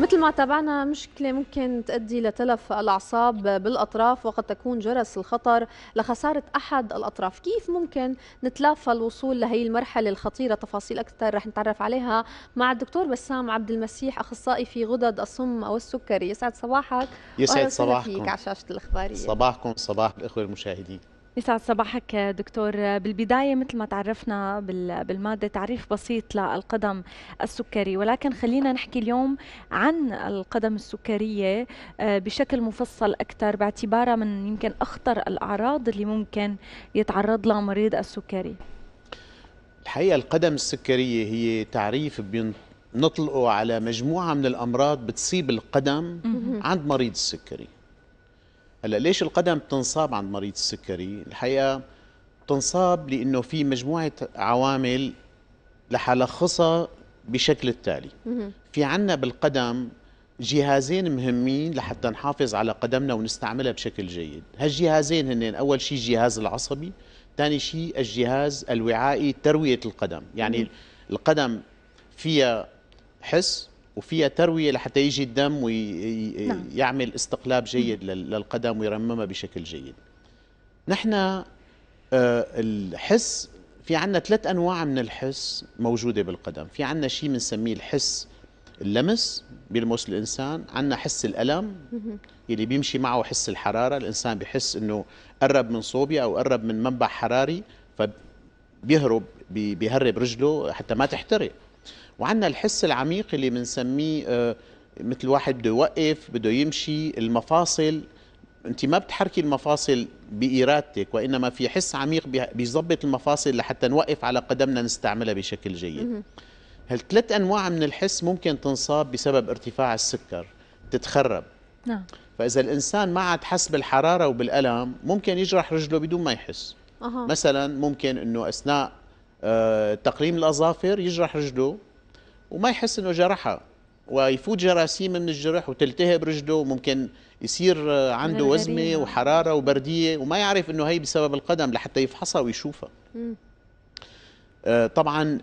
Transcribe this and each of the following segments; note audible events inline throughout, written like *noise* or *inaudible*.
مثل ما تابعنا مشكلة ممكن تؤدي لتلف الأعصاب بالأطراف وقد تكون جرس الخطر لخسارة أحد الأطراف كيف ممكن نتلافى الوصول لهي المرحلة الخطيرة تفاصيل أكثر رح نتعرف عليها مع الدكتور بسام عبد المسيح أخصائي في غدد الصم أو السكري يسعد صباحك يسعد صباحكم على شاشة الإخبارية صباحكم صباح الإخوة المشاهدين يسعد صباحك دكتور بالبداية مثل ما تعرفنا بالمادة تعريف بسيط للقدم السكري ولكن خلينا نحكي اليوم عن القدم السكرية آه، بشكل مفصل أكثر باعتبارها من يمكن أخطر الأعراض اللي ممكن يتعرض لها مريض السكري الحقيقة القدم السكرية هي تعريف بنطلقه على مجموعة من الأمراض بتصيب القدم عند مريض السكري هلا ليش القدم بتنصاب عند مريض السكري؟ الحقيقه بتنصاب لانه في مجموعه عوامل لحلخصها الخصها بشكل التالي في عنا بالقدم جهازين مهمين لحتى نحافظ على قدمنا ونستعملها بشكل جيد هالجهازين هن أول شيء الجهاز العصبي ثاني شيء الجهاز الوعائي تروية القدم يعني القدم فيها حس وفيها تروية لحتى يجي الدم ويعمل وي... نعم. استقلاب جيد للقدم ويرممها بشكل جيد نحن آه، الحس في عندنا ثلاث أنواع من الحس موجودة بالقدم في عندنا شيء بنسميه الحس اللمس بيلمس الإنسان عندنا حس الألم اللي بيمشي معه حس الحرارة الإنسان بيحس أنه قرب من صوبيا أو قرب من منبع حراري فبيهرب بيهرب رجله حتى ما تحترق وعندنا الحس العميق اللي بنسميه آه، مثل واحد بده يوقف بده يمشي المفاصل انت ما بتحركي المفاصل بارادتك وانما في حس عميق بيظبط المفاصل لحتى نوقف على قدمنا نستعملها بشكل جيد هالثلاث انواع من الحس ممكن تنصاب بسبب ارتفاع السكر تتخرب نعم فاذا الانسان ما عاد حس بالحراره وبالالم ممكن يجرح رجله بدون ما يحس أه. مثلا ممكن انه اثناء آه، تقليم الأظافر يجرح رجله وما يحس أنه جرحها ويفوت جراثيم من الجرح وتلتهب رجله وممكن يصير آه، عنده وزمة وحرارة وبردية وما يعرف أنه هي بسبب القدم لحتى يفحصها ويشوفها آه، طبعا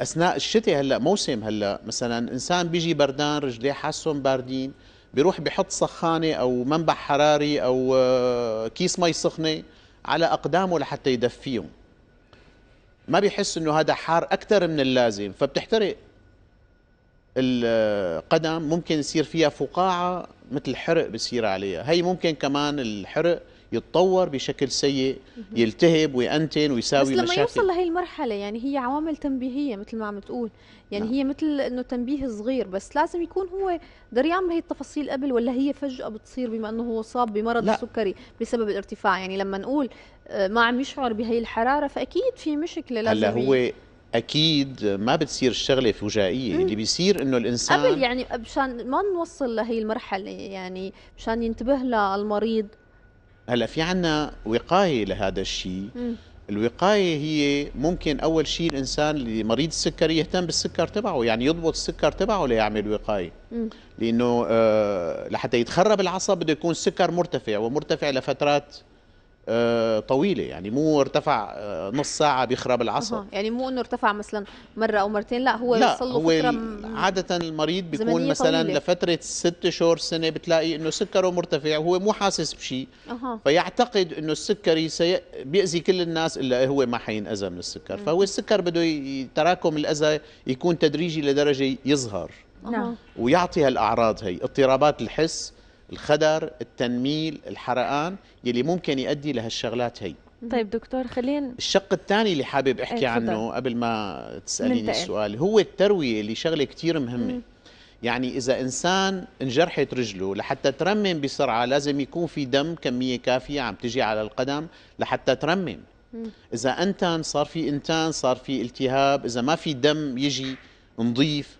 اثناء الشتاء هلا موسم هلا مثلا انسان بيجي بردان رجليه حاسهم باردين بيروح بحط سخانه او منبع حراري او كيس مي سخنه على اقدامه لحتى يدفيهم ما بيحس انه هذا حار اكثر من اللازم فبتحترق القدم ممكن يصير فيها فقاعه مثل حرق بصير عليها هي ممكن كمان الحرق يتطور بشكل سيء يلتهب ويأنتن ويساوي مشاكل بس لما مشاكل. يوصل لهي المرحلة يعني هي عوامل تنبيهية مثل ما عم تقول يعني نعم. هي مثل انه تنبيه صغير بس لازم يكون هو دريان بهي التفاصيل قبل ولا هي فجأة بتصير بما انه هو صاب بمرض لا. السكري بسبب الارتفاع يعني لما نقول آه، ما عم يشعر بهي الحرارة فأكيد في مشكلة لازم هلا هو اكيد ما بتصير الشغله فجائيه اللي بيصير انه الانسان قبل يعني مشان ما نوصل لهي المرحله يعني مشان ينتبه للمريض المريض هلا في عنا وقايه لهذا الشيء الوقايه هي ممكن اول شيء الانسان اللي مريض السكري يهتم بالسكر تبعه يعني يضبط السكر تبعه ليعمل وقايه لانه آه لحتى يتخرب العصب بده يكون السكر مرتفع ومرتفع لفترات آه، طويله يعني مو ارتفع آه، نص ساعه بيخرب العصب أه. يعني مو انه ارتفع مثلا مره او مرتين لا هو لا له هو فتره عاده المريض بيكون مثلا طويلة. لفتره ست شهور سنه بتلاقي انه سكره مرتفع وهو مو حاسس بشيء أه. فيعتقد انه السكري سي... بيأذي كل الناس الا هو ما حينأذى من السكر م. فهو السكر بده تراكم الاذى يكون تدريجي لدرجه يظهر نعم. ويعطي هالاعراض هي اضطرابات الحس الخدر التنميل الحرقان يلي ممكن يؤدي لهالشغلات هي طيب دكتور خلينا الشق الثاني اللي حابب إيه، احكي عنه قبل ما تساليني السؤال هو الترويه اللي شغله كثير مهمه مم. يعني إذا إنسان انجرحت رجله لحتى ترمم بسرعة لازم يكون في دم كمية كافية عم تجي على القدم لحتى ترمم مم. إذا أنتن صار في إنتان صار في التهاب إذا ما في دم يجي نظيف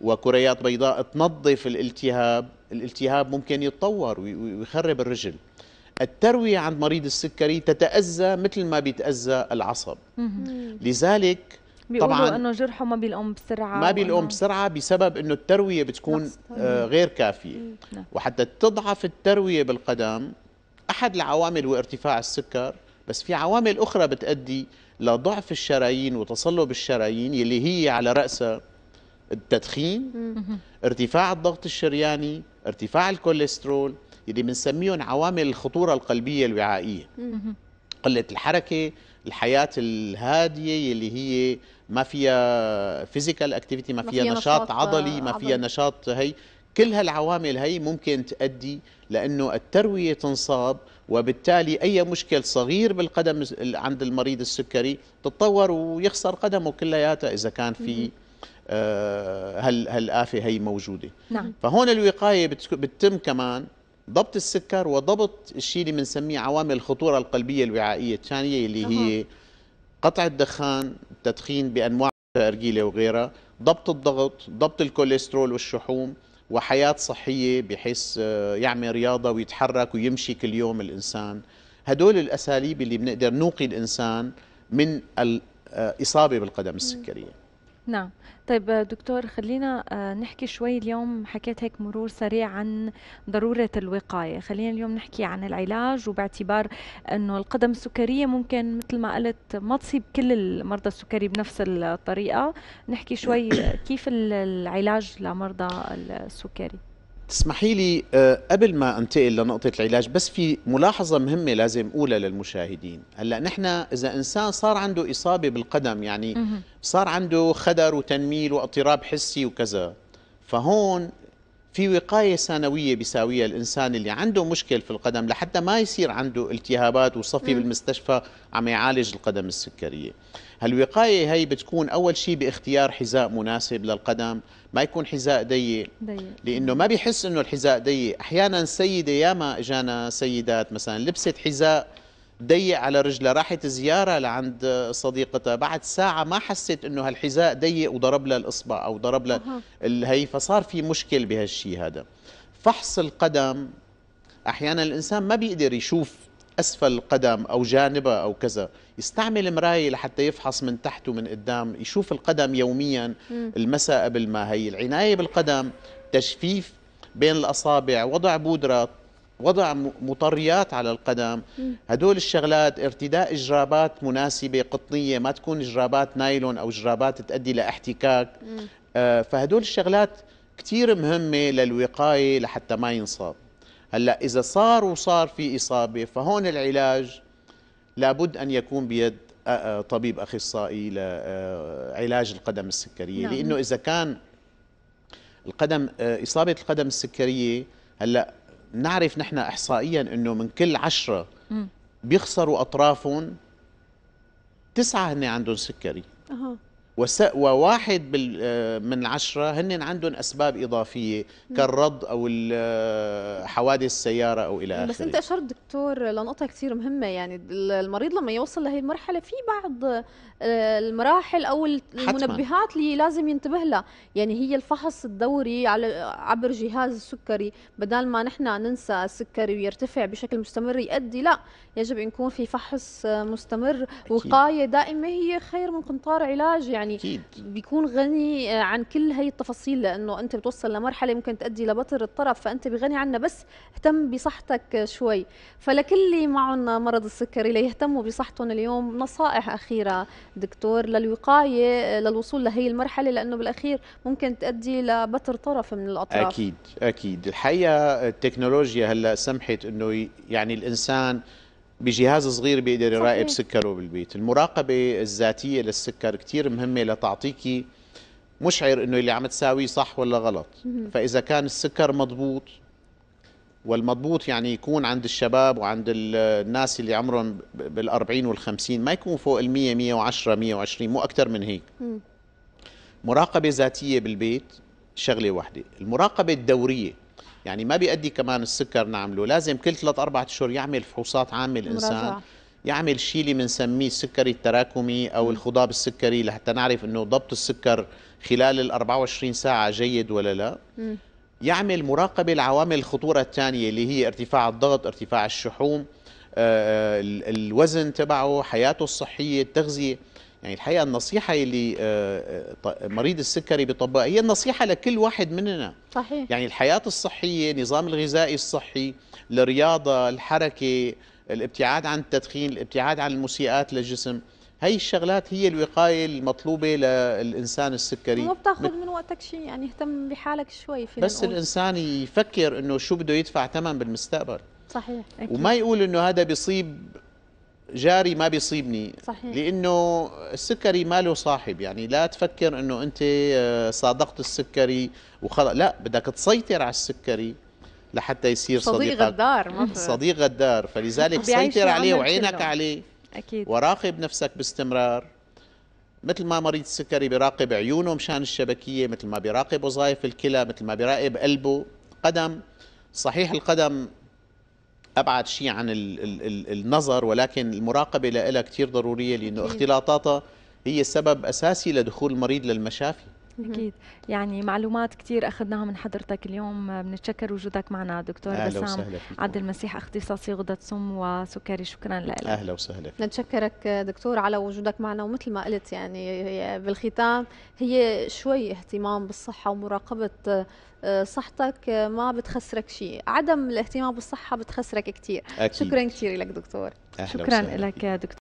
وكريات بيضاء تنظف الالتهاب الالتهاب ممكن يتطور ويخرب الرجل التروية عند مريض السكري تتأذى مثل ما بيتأذى العصب لذلك طبعا انه جرحه ما بيلقم بسرعه ما بيلقم بسرعه بسبب انه الترويه بتكون آه، غير كافيه نعم. وحتى تضعف الترويه بالقدم احد العوامل هو ارتفاع السكر بس في عوامل اخرى بتؤدي لضعف الشرايين وتصلب الشرايين يلي هي على راسها التدخين ارتفاع الضغط الشرياني ارتفاع الكوليسترول اللي بنسميهم عوامل الخطوره القلبيه الوعائيه قله الحركه الحياه الهاديه اللي هي ما فيها فيزيكال اكتيفيتي ما فيها نشاط عضلي ما آه، فيها نشاط هي كل هالعوامل هي ممكن تؤدي لانه الترويه تنصاب وبالتالي اي مشكل صغير بالقدم عند المريض السكري تتطور ويخسر قدمه كلياتها اذا كان في هالآفة آه، هي موجودة نعم. فهون الوقاية بتتم كمان ضبط السكر وضبط الشيء اللي بنسميه عوامل الخطورة القلبية الوعائية الثانية اللي هي قطع الدخان التدخين بأنواع الأرجيلة وغيرها ضبط الضغط ضبط الكوليسترول والشحوم وحياة صحية بحيث آه، يعمل رياضة ويتحرك ويمشي كل يوم الإنسان هدول الأساليب اللي بنقدر نوقي الإنسان من الإصابة آه، بالقدم السكرية نعم طيب دكتور خلينا آه، نحكي شوي اليوم حكيت هيك مرور سريع عن ضرورة الوقاية خلينا اليوم نحكي عن العلاج وباعتبار أنه القدم السكرية ممكن مثل ما قلت ما تصيب كل مرضى السكري بنفس الطريقة نحكي شوي *coughs* كيف العلاج لمرضى السكري تسمحي لي آه، قبل ما انتقل لنقطة العلاج بس في ملاحظة مهمة لازم أقولها للمشاهدين هلا نحن إذا إنسان صار عنده إصابة بالقدم يعني صار عنده خدر وتنميل واضطراب حسي وكذا فهون في وقاية ثانويه بيساويها الإنسان اللي عنده مشكل في القدم لحتى ما يصير عنده التهابات وصفي بالمستشفى عم يعالج القدم السكرية هالوقاية هي بتكون أول شيء باختيار حذاء مناسب للقدم ما يكون حذاء ضيق لأنه ما بيحس أنه الحذاء ضيق أحيانا سيدة ياما إجانا سيدات مثلا لبست حذاء ضيق على رجلها راحت زياره لعند صديقتها بعد ساعه ما حست انه هالحذاء ضيق وضرب لها الاصبع او ضرب لها الهي فصار في مشكل بهالشيء هذا فحص القدم احيانا الانسان ما بيقدر يشوف اسفل القدم او جانبها او كذا يستعمل مرايه لحتى يفحص من تحت ومن قدام يشوف القدم يوميا المساء قبل ما هي العنايه بالقدم تجفيف بين الاصابع وضع بودره وضع مطريات على القدم هدول الشغلات ارتداء جرابات مناسبة قطنية ما تكون جرابات نايلون أو جرابات تؤدي لاحتكاك آه، فهدول الشغلات كتير مهمة للوقاية لحتى ما ينصاب هلا إذا صار وصار في إصابة فهون العلاج لابد أن يكون بيد آه، آه، طبيب أخصائي لعلاج القدم السكرية نعم. لأنه إذا كان القدم إصابة القدم السكرية هلا نعرف نحن احصائيا انه من كل عشرة بيخسروا اطرافهم تسعه هن عندهم سكري أه. وواحد آه، من عشرة هن عندهم أسباب إضافية كالرض أو آه، حوادث السيارة أو إلى آخره بس أنت أشرت دكتور لنقطة كثير مهمة يعني المريض لما يوصل لهي المرحلة في بعض آه، المراحل أو المنبهات اللي لازم ينتبه لها يعني هي الفحص الدوري على عبر جهاز السكري بدل ما نحن ننسى السكري ويرتفع بشكل مستمر يؤدي لا يجب أن يكون في فحص مستمر وقاية دائمة هي خير من قنطار علاج يعني يعني أكيد. بيكون غني آه، عن كل هي التفاصيل لانه انت بتوصل لمرحله ممكن تؤدي لبتر الطرف فانت بغني عنها بس اهتم بصحتك آه، شوي فلكل اللي معهم مرض السكري ليهتموا بصحتهم اليوم نصائح اخيره دكتور للوقايه آه، للوصول لهي المرحله لانه بالاخير ممكن تؤدي لبتر طرف من الاطراف اكيد اكيد الحقيقه التكنولوجيا هلا سمحت انه يعني الانسان بجهاز صغير بيقدر يراقب سكره بالبيت المراقبة الذاتية للسكر كتير مهمة لتعطيكي مشعر انه اللي عم تساويه صح ولا غلط فاذا كان السكر مضبوط والمضبوط يعني يكون عند الشباب وعند الناس اللي عمرهم بالأربعين 40 50 ما يكون فوق مية 100 110 120 مو اكثر من هيك مراقبة ذاتية بالبيت شغلة واحدة المراقبة الدورية يعني ما بيأدي كمان السكر نعمله لازم كل ثلاث أربعة اشهر يعمل فحوصات عامه الانسان يعمل شيء اللي بنسميه السكري التراكمي او الخضاب السكري لحتى نعرف انه ضبط السكر خلال ال 24 ساعه جيد ولا لا يعمل مراقبه لعوامل الخطوره الثانيه اللي هي ارتفاع الضغط ارتفاع الشحوم آه، آه، الوزن تبعه حياته الصحيه التغذيه يعني الحقيقه النصيحه اللي آه، آه، مريض السكري بيطبقها هي النصيحه لكل واحد مننا صحيح يعني الحياه الصحيه النظام الغذائي الصحي الرياضه الحركه الابتعاد عن التدخين الابتعاد عن المسيئات للجسم هي الشغلات هي الوقايه المطلوبه للانسان السكري ما بتاخذ من وقتك شيء يعني اهتم بحالك شوي في بس نقول. الانسان يفكر انه شو بده يدفع ثمن بالمستقبل صحيح أكيد. وما يقول انه هذا بيصيب جاري ما بيصيبني صحيح. لانه السكري ما له صاحب يعني لا تفكر انه انت آه، صادقت السكري وخلص لا بدك تسيطر على السكري لحتى يصير صديق صديقك غدار *laughs* صديق غدار فلذلك *laughs* سيطر عليه وعينك كله. عليه اكيد وراقب نفسك باستمرار مثل ما مريض السكري بيراقب عيونه مشان الشبكيه مثل ما بيراقب وظائف الكلى مثل ما بيراقب قلبه قدم صحيح القدم ابعد شيء عن الـ الـ النظر ولكن المراقبه لها كثير ضروريه لانه اختلاطاتها هي سبب اساسي لدخول المريض للمشافي اكيد يعني معلومات كثير اخذناها من حضرتك اليوم بنتشكر وجودك معنا دكتور بسام عبد المسيح اختصاصي غدد سم وسكري شكرا لك اهلا وسهلا فيك. نتشكرك دكتور على وجودك معنا ومثل ما قلت يعني بالختام هي شوي اهتمام بالصحه ومراقبه آه، صحتك آه، ما بتخسرك شيء عدم الاهتمام بالصحه بتخسرك كثير شكرا كثير لك دكتور أهلا شكرا لك دكتور